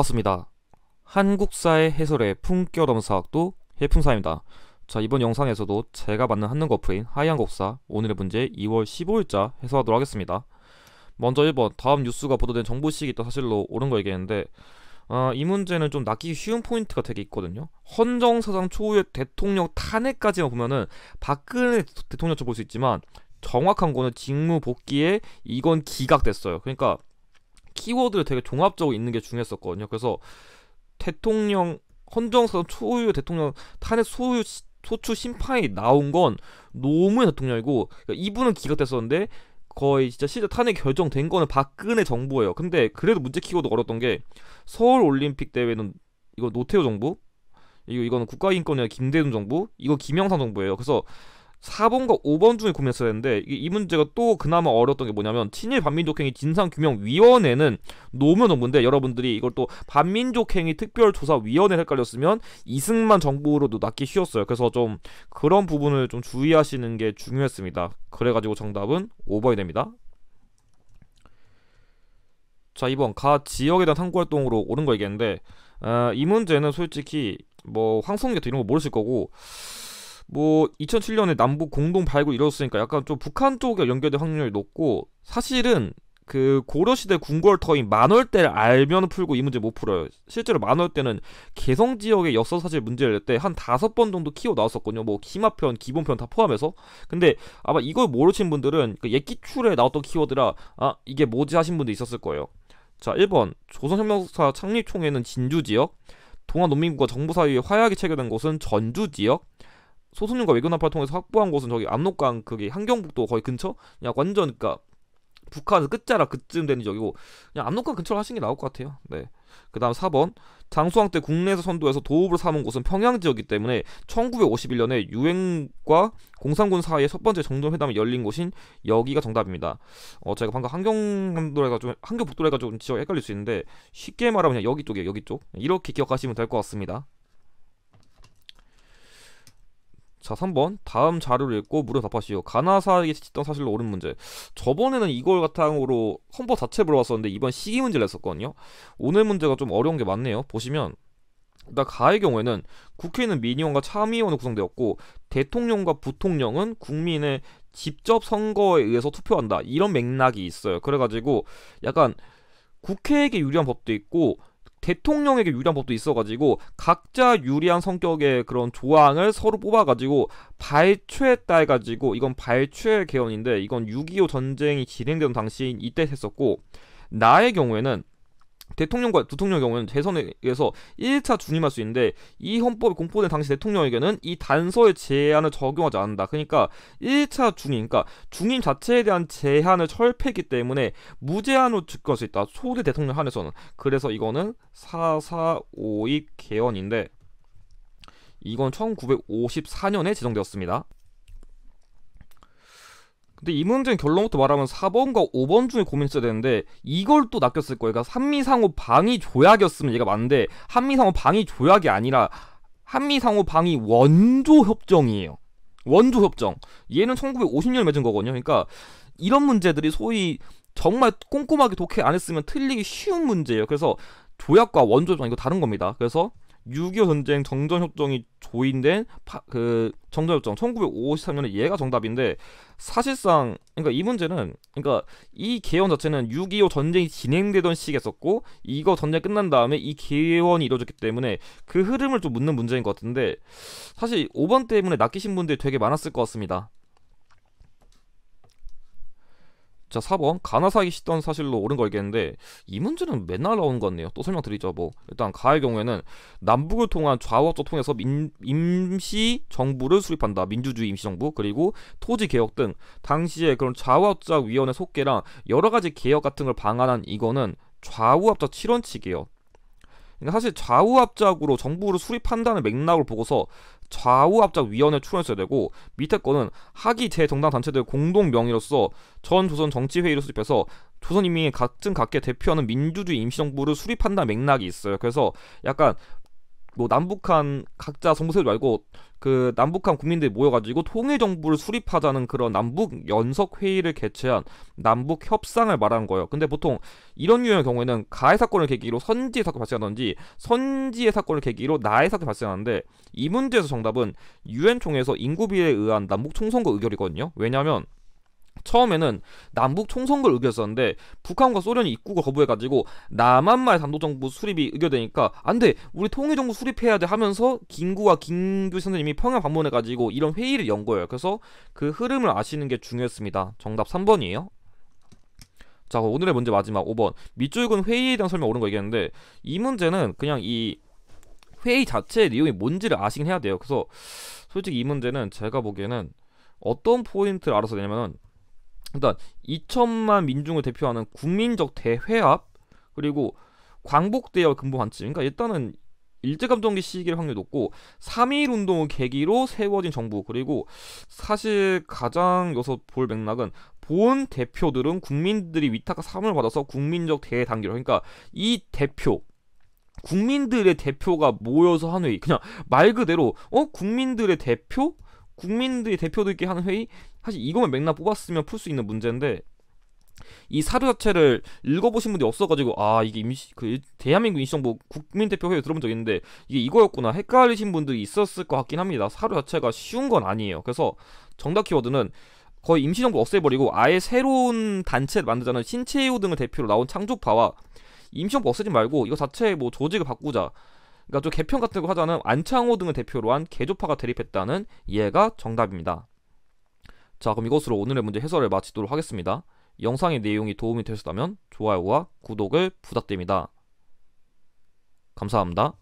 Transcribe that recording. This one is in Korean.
반갑습니다. 한국사의 해설의 품격 엄사학도 해풍사입니다. 자 이번 영상에서도 제가 만든 한능거 어인 하이한국사 오늘의 문제 2월 15일자 해설하도록 하겠습니다. 먼저 1번 다음 뉴스가 보도된 정보식이 있 사실로 옳은 거 얘기했는데 어, 이 문제는 좀 낚이기 쉬운 포인트가 되게 있거든요. 헌정 사상 초유의 대통령 탄핵까지만 보면은 박근혜 대통령 쳐 볼 수 있지만 정확한 거는 직무 복귀에 이건 기각됐어요. 그러니까 키워드를 되게 종합적으로 있는 게 중요했었거든요. 그래서 대통령 헌정사상 초유 대통령 탄핵 소유 소추 심판이 나온 건 노무현 대통령이고 그러니까 이분은 기각됐었는데 거의 진짜 실제 탄핵 결정된 거는 박근혜 정부예요. 근데 그래도 문제 키워드 어렸던 게 서울 올림픽 대회는 이거 노태우 정부, 이거 이거는 국가인권위원 김대중 정부, 이거 김영삼 정부예요. 그래서 4번과 5번 중에 고민했어야 했는데 이 문제가 또 그나마 어려웠던 게 뭐냐면 친일 반민족행위 진상규명위원회는 노무현 정부인데 여러분들이 이걸 또 반민족행위 특별조사위원회 헷갈렸으면 이승만 정부로도 낫기 쉬웠어요. 그래서 좀 그런 부분을 좀 주의하시는 게 중요했습니다. 그래가지고 정답은 5번이 됩니다. 자 2번 가 지역에 대한 탐구활동으로 오른 거 얘기했는데 어, 이 문제는 솔직히 뭐 황성계도 이런 거 모르실 거고 뭐 2007년에 남북 공동 발굴 이뤘으니까 약간 좀 북한 쪽에 연결될 확률이 높고 사실은 그 고려시대 궁궐터인 만월대를 알면 풀고 이 문제 못 풀어요. 실제로 만월대는 개성 지역의 역사사실 문제를 낼때한 다섯 번 정도 키워 나왔었거든요. 뭐 기마편, 기본편 다 포함해서. 근데 아마 이걸 모르신 분들은 그 옛기출에 나왔던 키워드라 아 이게 뭐지 하신 분도 있었을 거예요. 자 1번 조선혁명사 창립총회는 진주 지역 동아농민국과 정부 사이에 화약이 체결된 곳은 전주 지역 소수님과 외교난파를 통해서 확보한 곳은 저기 압록강 그게 한경북도 거의 근처 그냥 완전 그니까 북한 끝자락 그쯤 되는 지역이고 그냥 압록강 근처로 하신게 나올 것 같아요. 네. 그다음 4번 장수왕 때 국내에서 선도해서 도읍을 삼은 곳은 평양지역이기 때문에 1951년에 유엔과 공산군 사이의 첫 번째 정전 회담이 열린 곳인 여기가 정답입니다. 어 제가 방금 한경북도래가 좀 한경북도래가 좀 지역 헷갈릴 수 있는데 쉽게 말하면 그냥 여기 쪽이에요. 여기 쪽 이렇게 기억하시면 될 것 같습니다. 자, 3번. 다음 자료를 읽고 무료 답하시오. 가나사에게 짓던 사실로 옳은 문제. 저번에는 이걸 바탕으로 헌법 자체 물어봤었는데 이번 시기 문제를 냈었거든요. 오늘 문제가 좀 어려운 게 많네요. 보시면 일단 가의 경우에는 국회는 민의원과 참의원으로 구성되었고 대통령과 부통령은 국민의 직접 선거에 의해서 투표한다. 이런 맥락이 있어요. 그래가지고 약간 국회에게 유리한 법도 있고 대통령에게 유리한 법도 있어가지고 각자 유리한 성격의 그런 조항을 서로 뽑아가지고 발췌했다 해가지고 이건 발췌 개헌인데 이건 6.25 전쟁이 진행되던 당시인 이때 했었고 나의 경우에는 대통령과 부통령의 경우는 대선에 의해서 1차 중임할수 있는데 이 헌법이 공포된 당시 대통령에게는 이 단서의 제한을 적용하지 않는다. 그러니까 1차 중임, 그러니까 중임 자체에 대한 제한을 철폐했기 때문에 무제한으로 즉할 수 있다. 소대 대통령 한에서는. 그래서 이거는 4452 개헌인데 이건 1954년에 제정되었습니다. 근데 이 문제는 결론부터 말하면 4번과 5번 중에 고민했어야 되는데 이걸 또 낚였을 거예요. 그러니까 한미상호 방위 조약이었으면 얘가 맞는데 한미상호 방위 조약이 아니라 한미상호 방위 원조 협정이에요. 원조 협정. 얘는 1950년에 맺은 거거든요. 그러니까 이런 문제들이 소위 정말 꼼꼼하게 독해 안 했으면 틀리기 쉬운 문제예요. 그래서 조약과 원조 협정 이거 다른 겁니다. 그래서 6.25 전쟁 정전협정이 조인된 파, 그 정전협정 1953년에 얘가 정답인데 사실상 그러니까 이 문제는 그러니까 이 개헌 자체는 6.25 전쟁이 진행되던 시기였었고 이거 전쟁 끝난 다음에 이 개헌이 이루어졌기 때문에 그 흐름을 좀 묻는 문제인 것 같은데 사실 5번 때문에 낚이신 분들이 되게 많았을 것 같습니다. 자 4번 가나사기 시던 사실로 옳은 걸겠는데 이 문제는 맨날 나오는 것 같네요 또 설명드리죠 뭐 일단 가의 경우에는 남북을 통한 좌우합조 통해서 민, 임시 정부를 수립한다 민주주의 임시 정부 그리고 토지 개혁 등 당시에 그런 좌우합작 위원회 속계랑 여러 가지 개혁 같은 걸 방안한 이거는 좌우합작 7원칙이에요 그러니까 사실 좌우합작으로 정부를 수립한다는 맥락을 보고서 좌우합작위원회 출연했어야 되고 밑에 거는 학위 재정당 단체들 공동 명의로서 전 조선 정치회의를 수립해서 조선인민이 각층 각계 대표하는 민주주의 임시정부를 수립한다 맥락이 있어요. 그래서 약간 뭐 남북한 각자 정부세도 말고 그 남북한 국민들이 모여가지고 통일 정부를 수립하자는 그런 남북 연석 회의를 개최한 남북 협상을 말하는 거예요. 근데 보통 이런 유형의 경우에는 가해 사건을 계기로 선지의 사건 발생하든지 선지의 사건을 계기로 나의 사건 발생하는데 이 문제에서 정답은 유엔 총회에서 인구 비에 의한 남북 총선거 의결이거든요. 왜냐하면 처음에는 남북 총선거를 의결했었는데 북한과 소련이 입국을 거부해가지고 남한말 단독정부 수립이 의결되니까 안돼 우리 통일정부 수립해야 돼 하면서 김구와 김규 선생님이 평양 방문해가지고 이런 회의를 연 거예요 그래서 그 흐름을 아시는 게 중요했습니다 정답 3번이에요 자 오늘의 문제 마지막 5번 밑줄근 회의에 대한 설명 오른 거 얘기했는데 이 문제는 그냥 이 회의 자체의 내용이 뭔지를 아시긴 해야 돼요 그래서 솔직히 이 문제는 제가 보기에는 어떤 포인트를 알아서 내냐면은 일단 그러니까 2천만 민중을 대표하는 국민적 대회합 그리고 광복대열 근본관침 그러니까 일단은 일제감정기 시기를확률 높고 3.1 운동을 계기로 세워진 정부 그리고 사실 가장 여기서 볼 맥락은 본 대표들은 국민들이 위탁과 사함을 받아서 국민적 대회 단계로 그러니까 이 대표 국민들의 대표가 모여서 한 회의 그냥 말 그대로 어 국민들의 대표 국민들이 대표들끼리 하는 회의 사실 이거만 맥락 뽑았으면 풀 수 있는 문제인데 이 사료 자체를 읽어보신 분이 없어가지고 아 이게 임시 그 대한민국 임시정부 국민대표회의 들어본 적 있는데 이게 이거였구나 헷갈리신 분들이 있었을 것 같긴 합니다. 사료 자체가 쉬운 건 아니에요. 그래서 정답 키워드는 거의 임시정부 없애버리고 아예 새로운 단체를 만들자는 신체호 등을 대표로 나온 창조파와 임시정부 없애지 말고 이거 자체 의뭐 조직을 바꾸자. 그러니까 좀 개편 같은 거 하자는 안창호 등을 대표로 한 개조파가 대립했다는 이해가 정답입니다. 자 그럼 이것으로 오늘의 문제 해설을 마치도록 하겠습니다. 영상의 내용이 도움이 되셨다면 좋아요와 구독을 부탁드립니다. 감사합니다.